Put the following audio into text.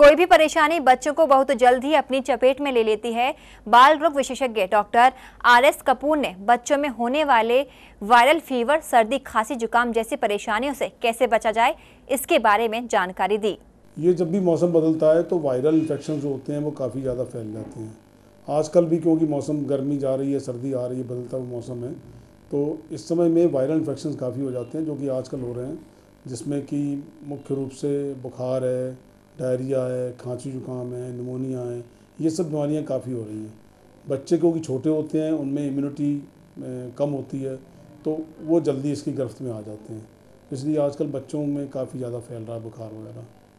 कोई भी परेशानी बच्चों को बहुत जल्द ही अपनी चपेट में ले लेती है बाल रोग विशेषज्ञ डॉक्टर आर एस कपूर ने बच्चों में होने वाले वायरल फीवर सर्दी खांसी जुकाम जैसी परेशानियों से कैसे बचा जाए इसके बारे में जानकारी दी ये जब भी मौसम बदलता है तो वायरल इन्फेक्शन जो होते हैं वो काफ़ी ज़्यादा फैल जाते हैं आजकल भी क्योंकि मौसम गर्मी जा रही है सर्दी आ रही है बदलता हुआ मौसम है तो इस समय में वायरल इन्फेक्शन काफ़ी हो जाते हैं जो कि आजकल हो रहे हैं जिसमें कि मुख्य रूप से बुखार है डायरिया है खांसी जुकाम है निमोनिया है ये सब बीमारियाँ काफ़ी हो रही हैं बच्चे क्योंकि छोटे होते हैं उनमें इम्यूनिटी कम होती है तो वो जल्दी इसकी गिरफ्त में आ जाते हैं इसलिए आजकल बच्चों में काफ़ी ज़्यादा फैल रहा है बुखार वगैरह